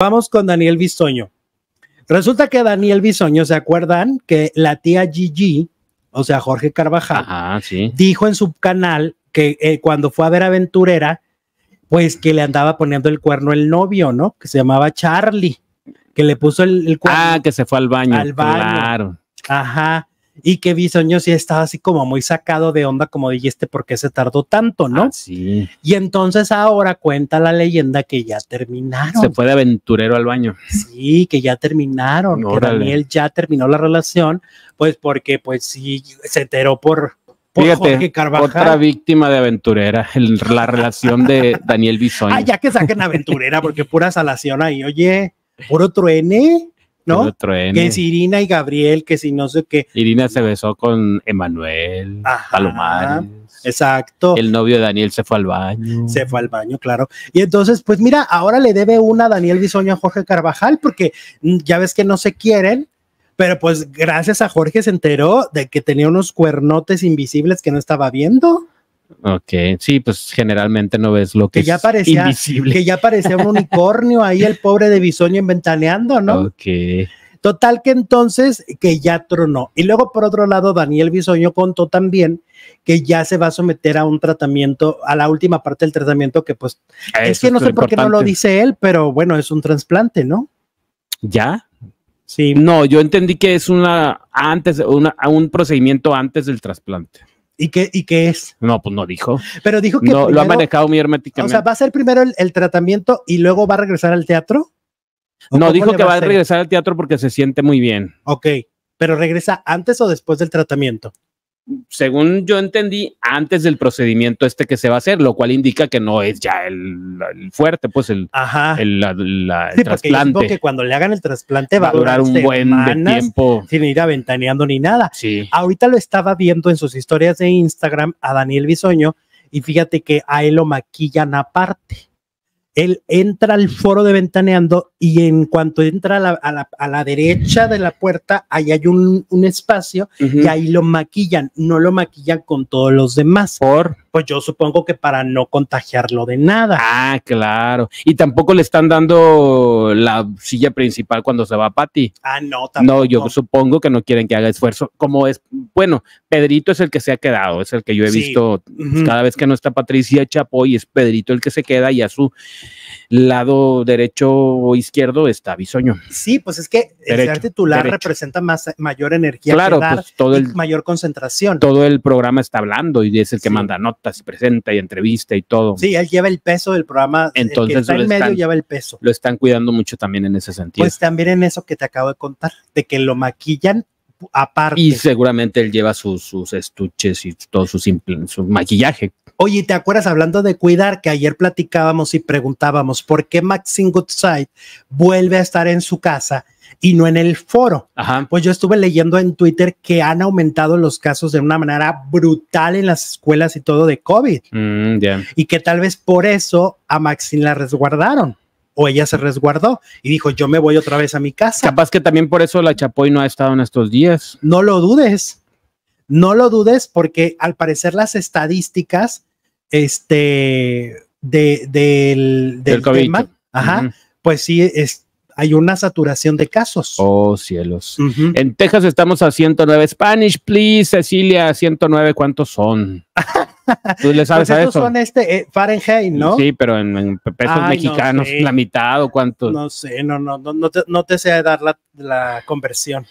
Vamos con Daniel Bisoño. Resulta que Daniel Bisoño, ¿se acuerdan que la tía Gigi, o sea, Jorge Carvajal, dijo en su canal que eh, cuando fue a ver Aventurera, pues que le andaba poniendo el cuerno el novio, ¿no? Que se llamaba Charlie, que le puso el, cuerno. Ah, que se fue al baño. Al baño. Claro. Ajá y que Bisoño sí estaba así como muy sacado de onda, como dijiste, qué se tardó tanto, ¿no? Ah, sí. Y entonces ahora cuenta la leyenda que ya terminaron. Se fue de aventurero al baño. Sí, que ya terminaron, que Daniel ya terminó la relación, pues porque pues sí, se enteró por, Fíjate, otra víctima de aventurera, la relación de Daniel ah, Bisoño. Ah, ya que saquen aventurera, porque pura salación ahí, oye, puro truene. ¿no? Que, es Irina y Gabriel, que si no sé qué. Irina se besó con Emanuel, Palomares. Exacto. El novio de Daniel se fue al baño. Se fue al baño, claro. Y entonces, pues mira, ahora le debe una Daniel Bisoño a Jorge Carvajal, porque mm, ya ves que no se quieren, pero pues gracias a Jorge se enteró de que tenía unos cuernotes invisibles que no estaba viendo. Ok, sí, pues generalmente no ves lo que, ya es invisible. Que ya parecía un unicornio ahí el pobre de Bisoño inventaneando, ¿no? Ok. Total que entonces que ya tronó. Y luego por otro lado, Daniel Bisoño contó también que ya se va a someter a un tratamiento, a la última parte del tratamiento que pues ah, es que no sé por qué no lo dice él, pero bueno, es un trasplante, ¿no? ¿Ya? Sí. No, yo entendí que es una antes, una, un procedimiento antes del trasplante. ¿Y qué, ¿Y qué es? No, pues no dijo. Pero dijo que. lo ha manejado mi herméticamente. O sea, ¿va a ser primero el, tratamiento y luego va a regresar al teatro? No, dijo que va a, a regresar al teatro porque se siente muy bien. Ok, pero regresa antes o después del tratamiento según yo entendí, antes del procedimiento este que se va a hacer, lo cual indica que no es ya el, fuerte, pues el, Ajá. la, sí, el trasplante. que cuando le hagan el trasplante va a durar un buen tiempo. Sin ir aventaneando ni nada. Sí. Ahorita lo estaba viendo en sus historias de Instagram a Daniel Bisoño y fíjate que a él lo maquillan aparte él entra al foro de ventaneando y en cuanto entra a la, derecha de la puerta, ahí hay un, espacio y ahí lo maquillan, no lo maquillan con todos los demás. Por. Pues yo supongo que para no contagiarlo de nada. Ah, claro. Y tampoco le están dando la silla principal cuando se va a Pati. Ah, no, tampoco. No, yo supongo que no quieren que haga esfuerzo. Como es, bueno, Pedrito es el que se ha quedado, es el que yo he visto cada vez que no está Patricia Chapoy, es Pedrito el que se queda y a su lado derecho o izquierdo está Bisoño. Sí, pues es que el ser titular representa más, eh, mayor energía, pues, mayor concentración. Todo el programa está hablando y es el que manda notas y presenta y entrevista y todo. Sí, él lleva el peso del programa. Entonces, el medio lleva el peso. Lo están cuidando mucho también en ese sentido. Pues también en eso que te acabo de contar, de que lo maquillan y seguramente él lleva sus, estuches y todo su, maquillaje. Oye, ¿te acuerdas hablando de cuidar que ayer platicábamos y preguntábamos por qué Maxine Goodside vuelve a estar en su casa? y no en el foro. Pues yo estuve leyendo en Twitter que han aumentado los casos de una manera brutal en las escuelas y todo de COVID. Mm, y que tal vez por eso a Maxine la resguardaron o ella se resguardó y dijo, yo me voy otra vez a mi casa. Capaz que también por eso la Chapoy no ha estado en estos días. No lo dudes, no lo dudes porque al parecer las estadísticas este, de, del, del, del ajá, pues sí, es, hay una saturación de casos. Oh, cielos. En Texas estamos a 109. Spanish, please, Cecilia, 109, ¿cuántos son? Tú le sabes pues a eso. este eh, Fahrenheit, ¿no? Sí, pero en, pesos mexicanos, la mitad o cuánto. No sé, no, no, no, te, no te sé dar la, la conversión.